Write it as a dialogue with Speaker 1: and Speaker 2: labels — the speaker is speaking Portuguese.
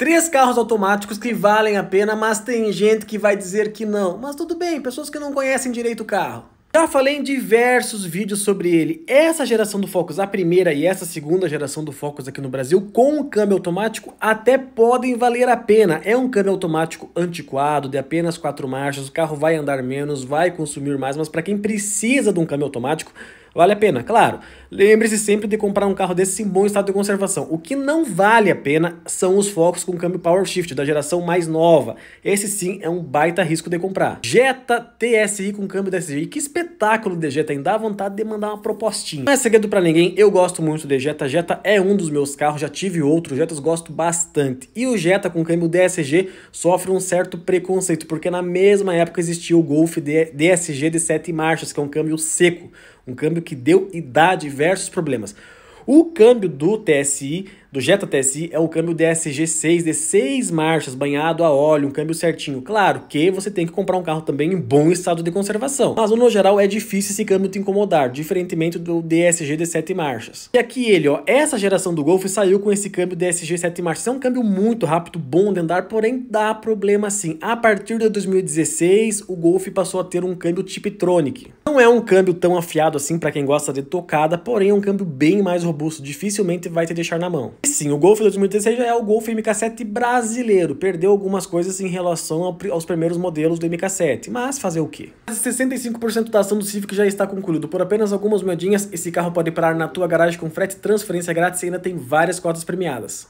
Speaker 1: Três carros automáticos que valem a pena, mas tem gente que vai dizer que não. Mas tudo bem, pessoas que não conhecem direito o carro. Já falei em diversos vídeos sobre ele. Essa geração do Focus, a primeira e essa segunda geração do Focus aqui no Brasil, com o câmbio automático, até podem valer a pena. É um câmbio automático antiquado, de apenas quatro marchas, o carro vai andar menos, vai consumir mais, mas para quem precisa de um câmbio automático, Vale a pena, claro. Lembre-se sempre de comprar um carro desse em bom estado de conservação. O que não vale a pena são os focos com câmbio Power Shift da geração mais nova. Esse sim é um baita risco de comprar. Jetta TSI com câmbio DSG. Que espetáculo de Jetta, hein? dá vontade de mandar uma propostinha. Não é segredo para ninguém, eu gosto muito de Jetta. Jetta é um dos meus carros, já tive outros Jettas, gosto bastante. E o Jetta com câmbio DSG sofre um certo preconceito, porque na mesma época existia o Golf DSG de 7 marchas, que é um câmbio seco. Um câmbio que deu e dá diversos problemas. O câmbio do TSI, do Jetta TSI, é o câmbio DSG6 de 6 marchas, banhado a óleo, um câmbio certinho. Claro que você tem que comprar um carro também em bom estado de conservação. Mas no geral é difícil esse câmbio te incomodar, diferentemente do DSG de 7 marchas. E aqui ele, ó, essa geração do Golf saiu com esse câmbio DSG 7 marchas. É um câmbio muito rápido, bom de andar, porém dá problema sim. A partir de 2016, o Golf passou a ter um câmbio Tiptronic. Não é um câmbio tão afiado assim para quem gosta de tocada, porém é um câmbio bem mais robusto, dificilmente vai te deixar na mão. E sim, o Golf 2016 já é o Golf MK7 brasileiro, perdeu algumas coisas em relação ao, aos primeiros modelos do MK7, mas fazer o quê? 65% da ação do Civic já está concluído, por apenas algumas moedinhas esse carro pode parar na tua garagem com frete, transferência grátis e ainda tem várias cotas premiadas.